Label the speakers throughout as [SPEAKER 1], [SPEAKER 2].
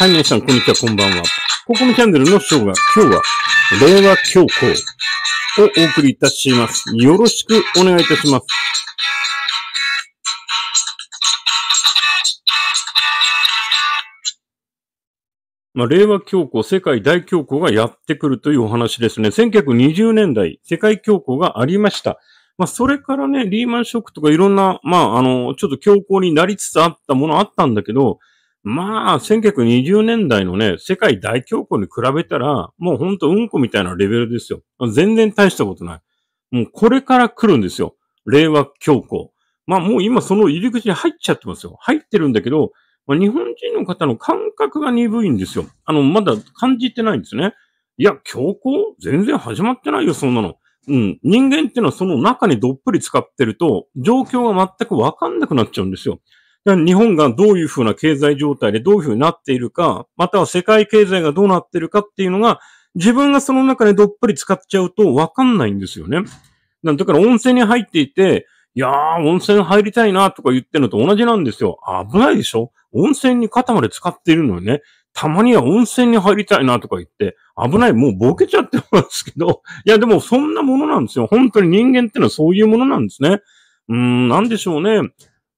[SPEAKER 1] はい、皆さん、こんにちは、こんばんは。ここのチャンネルのショーが、今日は、令和教皇をお送りいたします。よろしくお願いいたします。まあ、令和教皇、世界大教皇がやってくるというお話ですね。1920年代、世界教皇がありました。まあ、それからね、リーマンショックとかいろんな、まあ、あの、ちょっと強硬になりつつあったものあったんだけど、まあ、1920年代のね、世界大恐慌に比べたら、もうほんとうんこみたいなレベルですよ。全然大したことない。もうこれから来るんですよ。令和恐慌。まあもう今その入り口に入っちゃってますよ。入ってるんだけど、まあ、日本人の方の感覚が鈍いんですよ。あの、まだ感じてないんですね。いや、恐慌全然始まってないよ、そんなの。うん。人間ってのはその中にどっぷり使ってると、状況が全くわかんなくなっちゃうんですよ。日本がどういうふうな経済状態でどういうふうになっているか、または世界経済がどうなっているかっていうのが、自分がその中でどっぷり使っちゃうとわかんないんですよね。だから温泉に入っていて、いやー、温泉入りたいなとか言ってるのと同じなんですよ。危ないでしょ温泉に肩まで使っているのにね、たまには温泉に入りたいなとか言って、危ない、もうボケちゃってますけど、いや、でもそんなものなんですよ。本当に人間ってのはそういうものなんですね。うーん、なんでしょうね。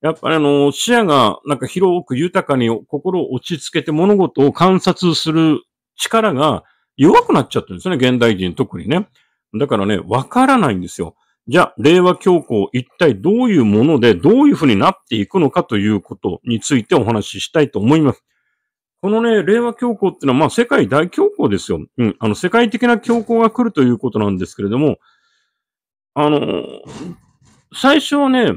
[SPEAKER 1] やっぱりあの、視野がなんか広く豊かに心を落ち着けて物事を観察する力が弱くなっちゃってるんですね、現代人特にね。だからね、わからないんですよ。じゃあ、令和教皇一体どういうもので、どういうふうになっていくのかということについてお話ししたいと思います。このね、令和教皇ってのは、まあ、世界大教皇ですよ。うん、あの、世界的な教皇が来るということなんですけれども、あの、最初はね、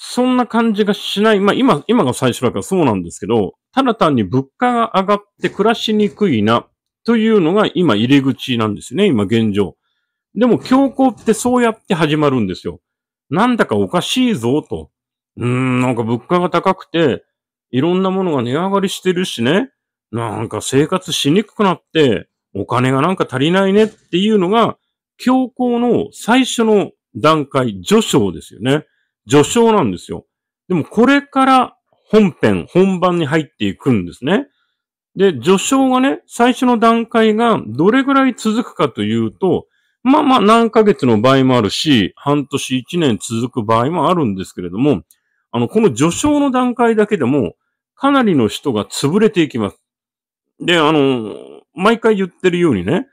[SPEAKER 1] そんな感じがしない。まあ今、今が最初だからそうなんですけど、ただ単に物価が上がって暮らしにくいなというのが今入り口なんですね、今現状。でも強行ってそうやって始まるんですよ。なんだかおかしいぞと。うーん、なんか物価が高くて、いろんなものが値上がりしてるしね。なんか生活しにくくなって、お金がなんか足りないねっていうのが、強行の最初の段階、序章ですよね。序章なんですよ。でもこれから本編、本番に入っていくんですね。で、序章がね、最初の段階がどれぐらい続くかというと、まあまあ何ヶ月の場合もあるし、半年一年続く場合もあるんですけれども、あの、この序章の段階だけでも、かなりの人が潰れていきます。で、あの、毎回言ってるようにね、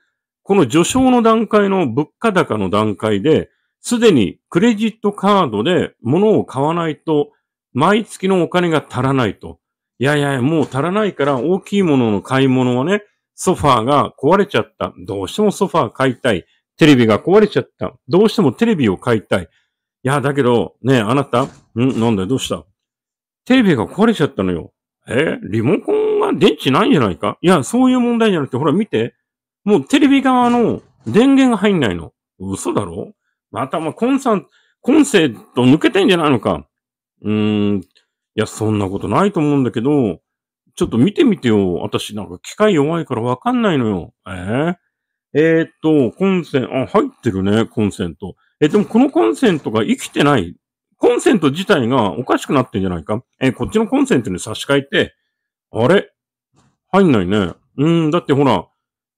[SPEAKER 1] この序章の段階の物価高の段階で、すでにクレジットカードで物を買わないと、毎月のお金が足らないと。いやいや、もう足らないから大きいものの買い物はね、ソファーが壊れちゃった。どうしてもソファー買いたい。テレビが壊れちゃった。どうしてもテレビを買いたい。いや、だけど、ねえ、あなたんなんだよ、どうしたテレビが壊れちゃったのよ。えリモコンが電池ないんじゃないかいや、そういう問題じゃなくて、ほら見て。もうテレビ側の電源が入んないの。嘘だろまたま、コンサン、コンセント抜けてんじゃないのか。うーん。いや、そんなことないと思うんだけど、ちょっと見てみてよ。私なんか機械弱いからわかんないのよ。えー、えー、っと、コンセント、あ、入ってるね、コンセント。えでもこのコンセントが生きてない。コンセント自体がおかしくなってんじゃないかえー、こっちのコンセントに差し替えて、あれ入んないね。うん、だってほら、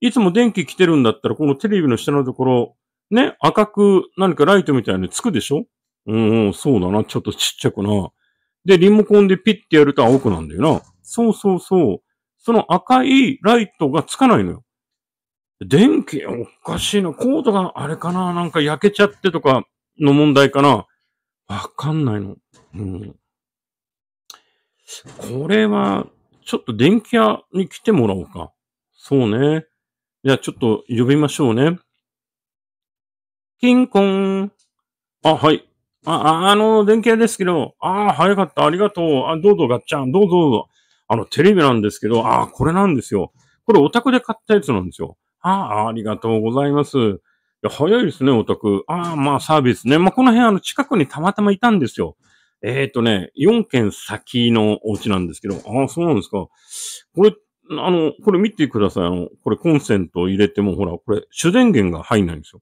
[SPEAKER 1] いつも電気来てるんだったら、このテレビの下のところ、ね、赤く何かライトみたいにつくでしょうんうん、そうだな。ちょっとちっちゃくな。で、リモコンでピッてやると青くなんだよな。そうそうそう。その赤いライトがつかないのよ。電気おかしいな。コードがあれかななんか焼けちゃってとかの問題かなわかんないの。うん。これは、ちょっと電気屋に来てもらおうか。そうね。じゃあちょっと呼びましょうね。キンコン。あ、はい。あ、あの、電気屋ですけど、ああ、早かった。ありがとう。あ、どうぞ、ガッチャン。どうぞ、どうぞ。あの、テレビなんですけど、ああ、これなんですよ。これ、オタクで買ったやつなんですよ。ああ、ありがとうございます。いや、早いですね、オタク。ああ、まあ、サービスね。まあ、この辺、あの、近くにたまたまいたんですよ。えっ、ー、とね、4軒先のお家なんですけど、ああ、そうなんですか。これ、あの、これ見てください。あの、これコンセント入れても、ほら、これ、主電源が入んないんですよ。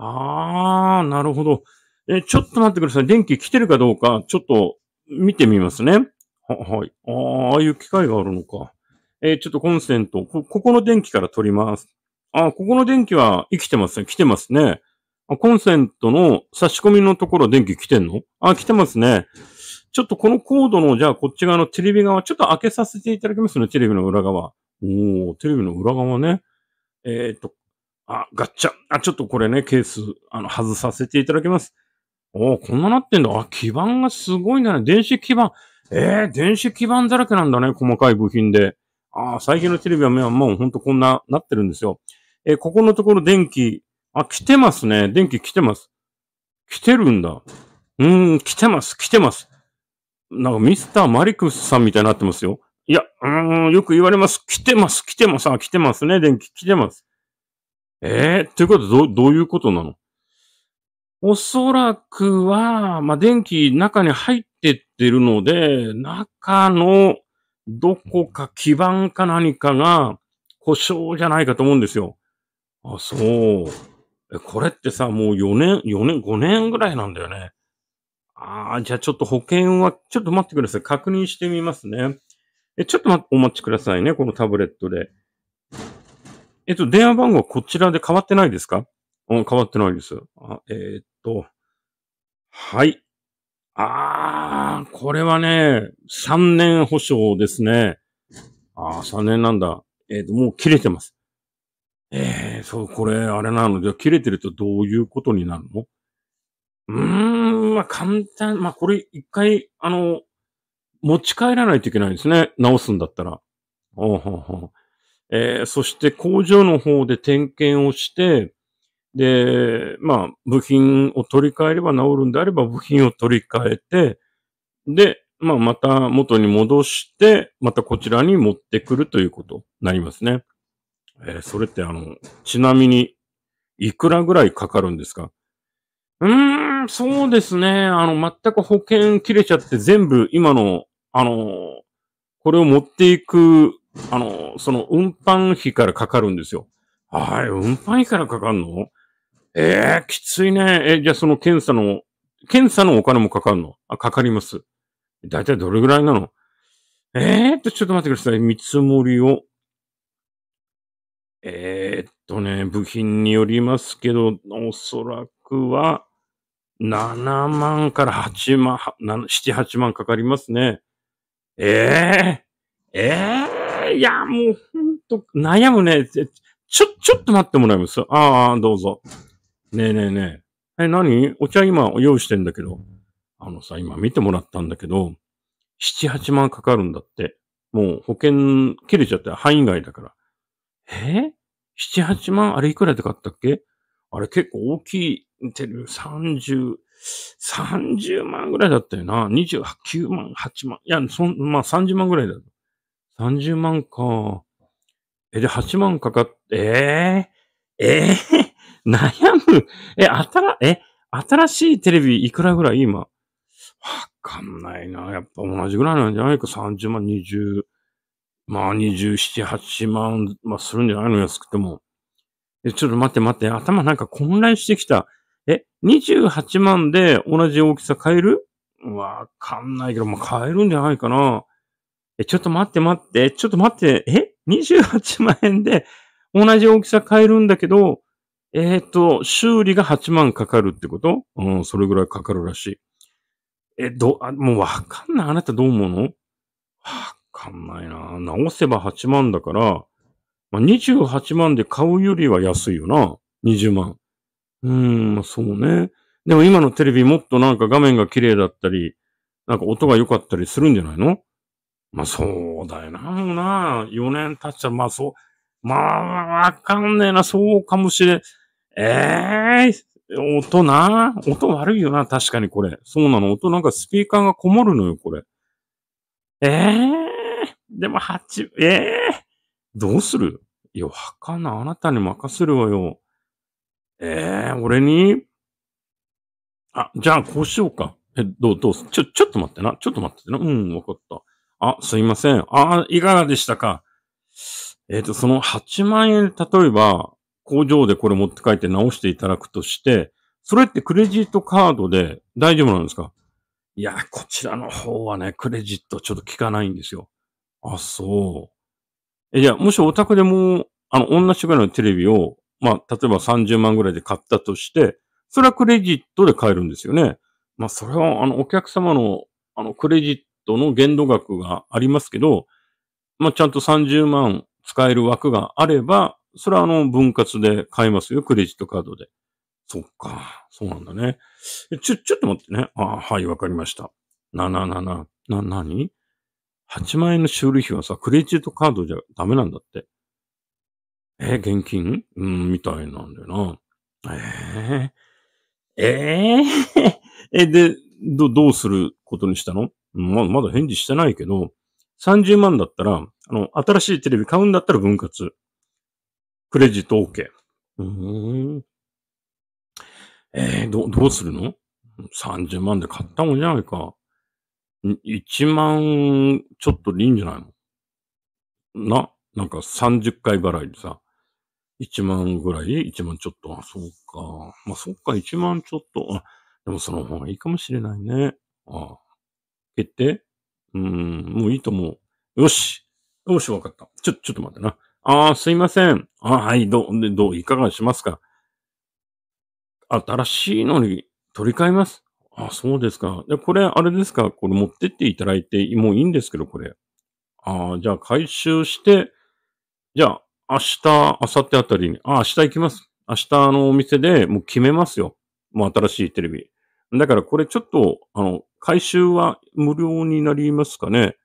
[SPEAKER 1] あー、なるほど。え、ちょっと待ってください。電気来てるかどうか、ちょっと見てみますね。は、はい。あー、ああいう機械があるのか。えちょっとコンセント、こ、ここの電気から取ります。あ、ここの電気は生きてますね。来てますね。コンセントの差し込みのところ電気来てんのあ、来てますね。ちょっとこのコードの、じゃあこっち側のテレビ側、ちょっと開けさせていただきますね。テレビの裏側。おー、テレビの裏側ね。えっ、ー、と、あ、ガッチャ。あ、ちょっとこれね、ケース、あの、外させていただきます。おお、こんななってんだ。あ、基板がすごいんだね。電子基板。えー、電子基板だらけなんだね。細かい部品で。ああ、最近のテレビはもうほんとこんななってるんですよ。えー、ここのところ電気、あ、来てますね。電気来てます。来てるんだ。うーん、来てます、来てます。なんかミスターマリクスさんみたいになってますよ。いや、うーん、よく言われます。来てます、来てます。あ、来てますね。電気来てます。ええー、ということど、どういうことなのおそらくは、まあ、電気中に入ってってるので、中のどこか基板か何かが故障じゃないかと思うんですよ。あ、そう。え、これってさ、もう4年、4年、5年ぐらいなんだよね。ああ、じゃあちょっと保険は、ちょっと待ってください。確認してみますね。え、ちょっとま、お待ちくださいね。このタブレットで。えっと、電話番号こちらで変わってないですかうん、変わってないです。えー、っと、はい。あー、これはね、3年保証ですね。あー、3年なんだ。えー、っと、もう切れてます。えー、そう、これ、あれなので、切れてるとどういうことになるのうーん、まあ、簡単。まあ、これ、一回、あの、持ち帰らないといけないですね。直すんだったら。おうほうほうえー、そして工場の方で点検をして、で、まあ、部品を取り替えれば治るんであれば部品を取り替えて、で、まあ、また元に戻して、またこちらに持ってくるということになりますね。えー、それってあの、ちなみに、いくらぐらいかかるんですかうーん、そうですね。あの、全く保険切れちゃって全部今の、あの、これを持っていくあの、その運搬費からかかるんですよ。はい、運搬費からかかるのええー、きついね。え、じゃあその検査の、検査のお金もかかるのあ、かかります。だいたいどれぐらいなのええー、と、ちょっと待ってください。見積もりを。えー、っとね、部品によりますけど、おそらくは、7万から8万、7、8万かかりますね。ええー、ええいや、もう、ほんと、悩むね。ちょ、ちょっと待ってもらいますああ、どうぞ。ねえねえねえ。え、何お茶今用意してんだけど。あのさ、今見てもらったんだけど、七八万かかるんだって。もう保険切れちゃって範囲外だから。え七八万あれいくらで買ったっけあれ結構大きいテてる。三十。三十万ぐらいだったよな。十八、九万、八万。いや、そん、まあ三十万ぐらいだ30万か。え、で、8万かかっ、えー、えー、悩む。え、あたら、え、新しいテレビいくらぐらい今。わかんないな。やっぱ同じぐらいなんじゃないか。30万、20、まあ27、8万、まあするんじゃないの安くても。え、ちょっと待って待って。頭なんか混乱してきた。え、28万で同じ大きさ買えるわかんないけど、まあ買えるんじゃないかな。え、ちょっと待って待って、ちょっと待って、え ?28 万円で同じ大きさ買えるんだけど、えっ、ー、と、修理が8万かかるってことうん、それぐらいかかるらしい。え、ど、あもうわかんない。あなたどう思うのわかんないな。直せば8万だから、まあ、28万で買うよりは安いよな。20万。うーん、そうね。でも今のテレビもっとなんか画面が綺麗だったり、なんか音が良かったりするんじゃないのまあそうだよな、もうな。4年経っちゃ、まあそう、まあわかんねえな、そうかもしれん。ええー、音な。音悪いよな、確かにこれ。そうなの、音なんかスピーカーがこもるのよ、これ。ええー、でも8、ええー、どうするいや、わかんない。あなたに任せるわよ。ええ俺にあ、じゃあこうしようか。え、どう、どうすちょ、ちょっと待ってな。ちょっと待ってな。うん、わかった。あ、すいません。あ、いかがでしたかえっ、ー、と、その8万円、例えば、工場でこれ持って帰って直していただくとして、それってクレジットカードで大丈夫なんですかいや、こちらの方はね、クレジットちょっと効かないんですよ。あ、そう。え、じゃあ、もしお宅でも、あの、同じぐらいのテレビを、まあ、例えば30万ぐらいで買ったとして、それはクレジットで買えるんですよね。まあ、それは、あの、お客様の、あの、クレジットの限度額がありますけど、まあ、ちゃんと30万使える枠があれば、それはあの、分割で買えますよ、クレジットカードで。そっか、そうなんだね。ちょ、ちょっと待ってね。あはい、わかりました。な、な、な、な、な、なに ?8 万円の修理費はさ、クレジットカードじゃダメなんだって。え現金うん、みたいなんだよな。えー、えー、え、で、ど、どうすることにしたのままだ返事してないけど、30万だったら、あの、新しいテレビ買うんだったら分割。クレジット OK。うーん。えー、ど、どうするの ?30 万で買ったもんじゃないか。1万ちょっとでいいんじゃないのな、なんか30回払いでさ、1万ぐらい ?1 万ちょっと。あ、そうか。まあ、そっか、1万ちょっと。あ、でもその方がいいかもしれないね。ああ。決定うん、もういいと思う。よし。よし、わかった。ちょ、ちょっと待ってな。ああ、すいません。あはい、どう、で、どう、いかがしますか新しいのに取り替えます。あ、そうですか。で、これ、あれですかこれ持ってっていただいて、もういいんですけど、これ。ああ、じゃあ回収して、じゃあ、明日、明後日あたりに、あ、明日行きます。明日のお店でもう決めますよ。もう新しいテレビ。だからこれちょっと、あの、回収は無料になりますかね。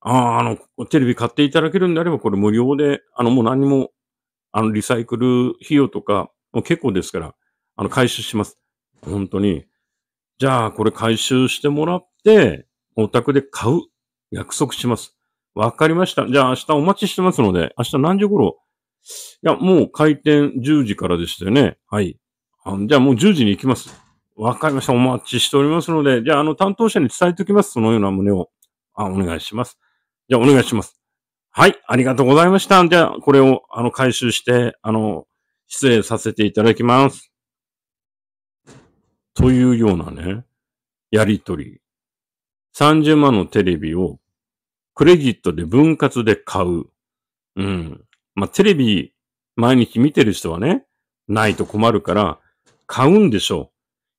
[SPEAKER 1] ああ、あの、テレビ買っていただけるんであれば、これ無料で、あの、もう何も、あの、リサイクル費用とか、もう結構ですから、あの、回収します。本当に。じゃあ、これ回収してもらって、お宅で買う。約束します。わかりました。じゃあ、明日お待ちしてますので、明日何時頃いや、もう開店10時からでしたよね。はい。あじゃあ、もう10時に行きます。わかりました。お待ちしておりますので、じゃあ、あの、担当者に伝えておきます。そのような旨を。あ、お願いします。じゃあ、お願いします。はい、ありがとうございました。じゃあ、これを、あの、回収して、あの、失礼させていただきます。というようなね、やりとり。30万のテレビを、クレジットで分割で買う。うん。まあ、テレビ、毎日見てる人はね、ないと困るから、買うんでしょう。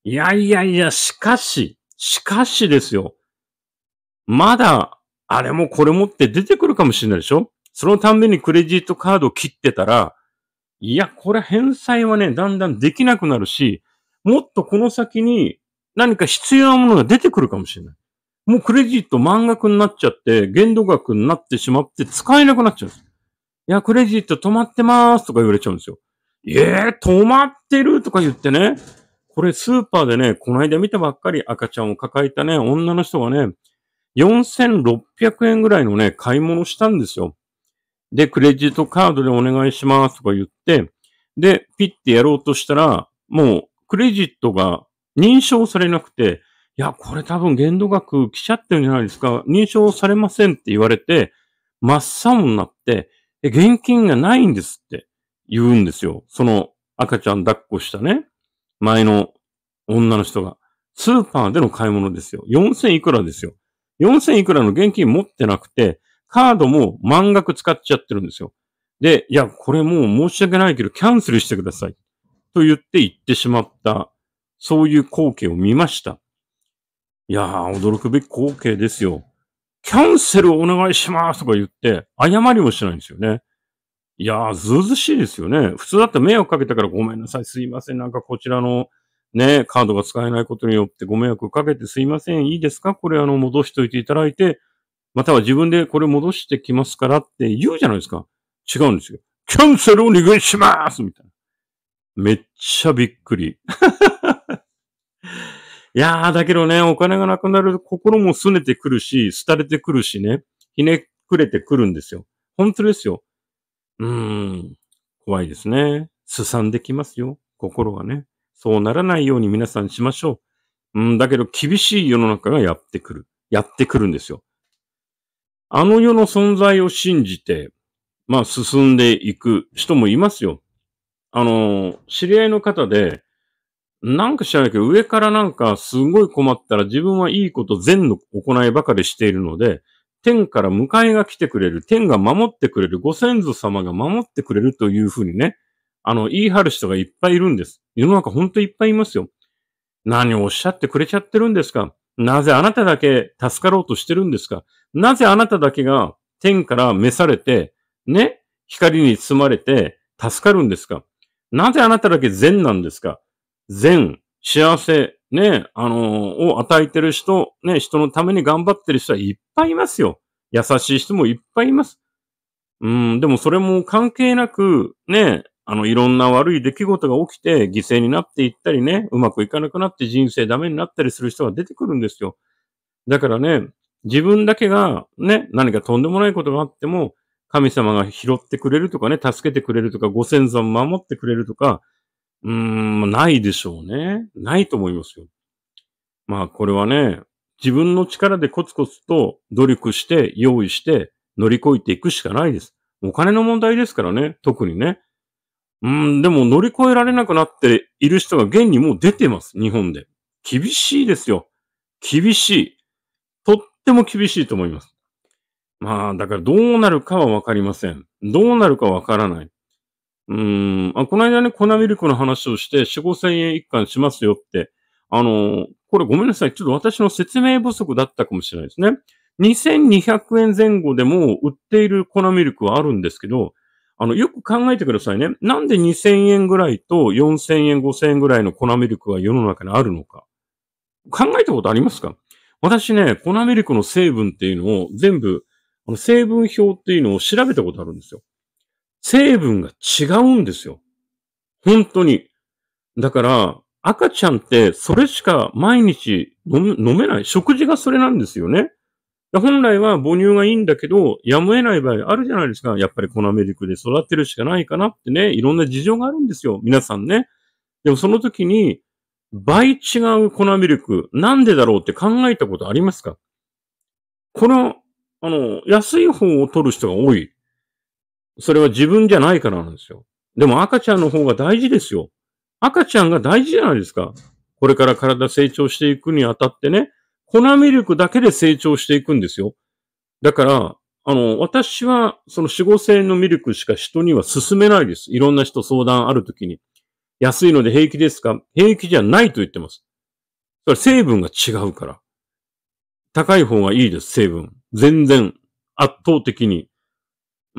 [SPEAKER 1] いやいやいや、しかし、しかしですよ。まだ、あれもこれもって出てくるかもしれないでしょそのためにクレジットカードを切ってたら、いや、これ返済はね、だんだんできなくなるし、もっとこの先に何か必要なものが出てくるかもしれない。もうクレジット満額になっちゃって、限度額になってしまって使えなくなっちゃうんです。いや、クレジット止まってますとか言われちゃうんですよ。えー、止まってるとか言ってね。これスーパーでね、この間見たばっかり赤ちゃんを抱えたね、女の人がね、4600円ぐらいのね、買い物したんですよ。で、クレジットカードでお願いしますとか言って、で、ピッてやろうとしたら、もうクレジットが認証されなくて、いや、これ多分限度額来ちゃってるんじゃないですか。認証されませんって言われて、真っ青になって、現金がないんですって言うんですよ。その赤ちゃん抱っこしたね。前の女の人が。スーパーでの買い物ですよ。4000いくらですよ。4000いくらの現金持ってなくて、カードも満額使っちゃってるんですよ。で、いや、これもう申し訳ないけど、キャンセルしてください。と言って行ってしまった、そういう光景を見ました。いやー、驚くべき光景ですよ。キャンセルをお願いしますとか言って、謝りもしないんですよね。いやー、ずうずしいですよね。普通だって迷惑かけたからごめんなさい、すいません。なんかこちらのね、カードが使えないことによってご迷惑かけてすいません。いいですかこれあの、戻しといていただいて、または自分でこれ戻してきますからって言うじゃないですか。違うんですよ。キャンセルお願いしますみたいな。めっちゃびっくり。いやー、だけどね、お金がなくなると心も拗ねてくるし、廃れてくるしね、ひねくれてくるんですよ。本当ですよ。うん、怖いですね。すさんできますよ、心がね。そうならないように皆さんしましょう。うん、だけど厳しい世の中がやってくる。やってくるんですよ。あの世の存在を信じて、まあ進んでいく人もいますよ。あの、知り合いの方で、なんか知らないけど、上からなんかすごい困ったら自分はいいこと善の行いばかりしているので、天から迎えが来てくれる、天が守ってくれる、ご先祖様が守ってくれるというふうにね、あの、言い張る人がいっぱいいるんです。世の中ほんといっぱいいますよ。何をおっしゃってくれちゃってるんですかなぜあなただけ助かろうとしてるんですかなぜあなただけが天から召されて、ね、光に包まれて助かるんですかなぜあなただけ善なんですか善、幸せ、ね、あのを与えてる人、ね、人のために頑張ってる人はいっぱいいますよ。優しい人もいっぱいいます。うん、でもそれも関係なく、ね、あの、いろんな悪い出来事が起きて、犠牲になっていったりね、うまくいかなくなって人生ダメになったりする人が出てくるんですよ。だからね、自分だけがね、何かとんでもないことがあっても、神様が拾ってくれるとかね、助けてくれるとか、ご先祖を守ってくれるとか、うーん、ないでしょうね。ないと思いますよ。まあ、これはね、自分の力でコツコツと努力して、用意して、乗り越えていくしかないです。お金の問題ですからね、特にね。うん、でも乗り越えられなくなっている人が現にもう出てます、日本で。厳しいですよ。厳しい。とっても厳しいと思います。まあ、だからどうなるかはわかりません。どうなるかわからない。うん、あ、この間ね、粉ミルクの話をして、4、5千円一貫しますよって、あの、これごめんなさい。ちょっと私の説明不足だったかもしれないですね。2200円前後でも売っている粉ミルクはあるんですけど、あの、よく考えてくださいね。なんで2000円ぐらいと4000円、5000円ぐらいの粉ミルクが世の中にあるのか。考えたことありますか私ね、粉ミルクの成分っていうのを全部、あの成分表っていうのを調べたことあるんですよ。成分が違うんですよ。本当に。だから、赤ちゃんってそれしか毎日飲めない。食事がそれなんですよね。本来は母乳がいいんだけど、やむを得ない場合あるじゃないですか。やっぱり粉ミルクで育てるしかないかなってね、いろんな事情があるんですよ。皆さんね。でもその時に、倍違う粉ミルク、なんでだろうって考えたことありますかこの、あの、安い方を取る人が多い。それは自分じゃないからなんですよ。でも赤ちゃんの方が大事ですよ。赤ちゃんが大事じゃないですか。これから体成長していくにあたってね、粉ミルクだけで成長していくんですよ。だから、あの、私は、その4、5千のミルクしか人には勧めないです。いろんな人相談あるときに。安いので平気ですか平気じゃないと言ってます。それ成分が違うから。高い方がいいです、成分。全然、圧倒的に。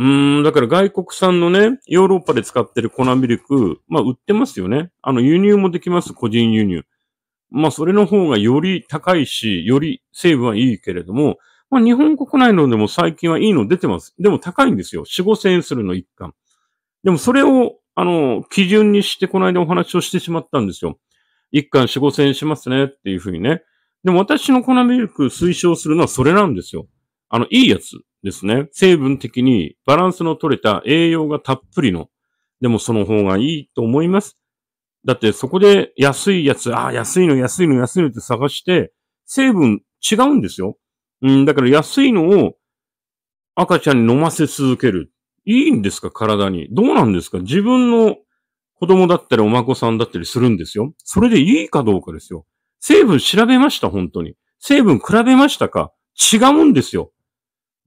[SPEAKER 1] うん、だから外国産のね、ヨーロッパで使ってる粉ミルク、まあ売ってますよね。あの輸入もできます、個人輸入。まあそれの方がより高いし、より成分はいいけれども、まあ日本国内のでも最近はいいの出てます。でも高いんですよ。4、5千円するの一貫。でもそれを、あの、基準にしてこの間お話をしてしまったんですよ。一貫4、5千円しますねっていうふうにね。でも私の粉ミルク推奨するのはそれなんですよ。あの、いいやつ。ですね。成分的にバランスの取れた栄養がたっぷりの。でもその方がいいと思います。だってそこで安いやつ、ああ、安いの、安いの、安いのって探して、成分違うんですよ。うん、だから安いのを赤ちゃんに飲ませ続ける。いいんですか体に。どうなんですか自分の子供だったりお孫さんだったりするんですよ。それでいいかどうかですよ。成分調べました、本当に。成分比べましたか違うんですよ。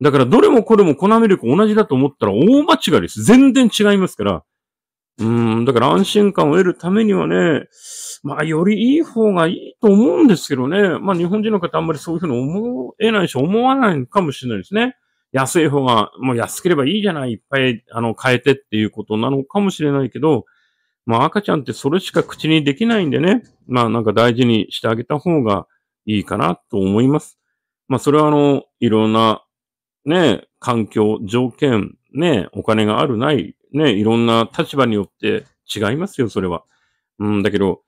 [SPEAKER 1] だからどれもこれも粉ミルク同じだと思ったら大間違いです。全然違いますから。うん、だから安心感を得るためにはね、まあよりいい方がいいと思うんですけどね。まあ日本人の方あんまりそういうふうに思えないし、思わないかもしれないですね。安い方が、もう安ければいいじゃない、いっぱい、あの、変えてっていうことなのかもしれないけど、まあ赤ちゃんってそれしか口にできないんでね、まあなんか大事にしてあげた方がいいかなと思います。まあそれはあの、いろんなね、環境、条件、ね、お金がある、ない、ね、いろんな立場によって違いますよ、それは。うん、だけど、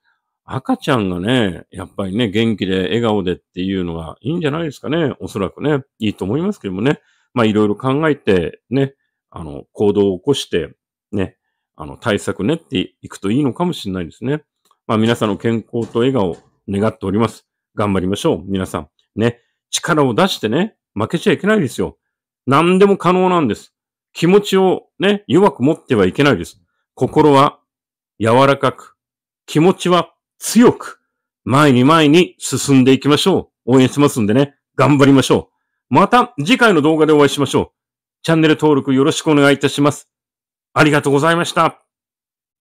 [SPEAKER 1] 赤ちゃんがね、やっぱりね、元気で笑顔でっていうのがいいんじゃないですかね。おそらくね、いいと思いますけどもね。まあ、いろいろ考えて、ね、あの、行動を起こして、ね、あの、対策ねっていくといいのかもしれないですね。まあ、皆さんの健康と笑顔を願っております。頑張りましょう、皆さん。ね、力を出してね、負けちゃいけないですよ。何でも可能なんです。気持ちをね、弱く持ってはいけないです。心は柔らかく、気持ちは強く、前に前に進んでいきましょう。応援しますんでね、頑張りましょう。また次回の動画でお会いしましょう。チャンネル登録よろしくお願いいたします。ありがとうございました。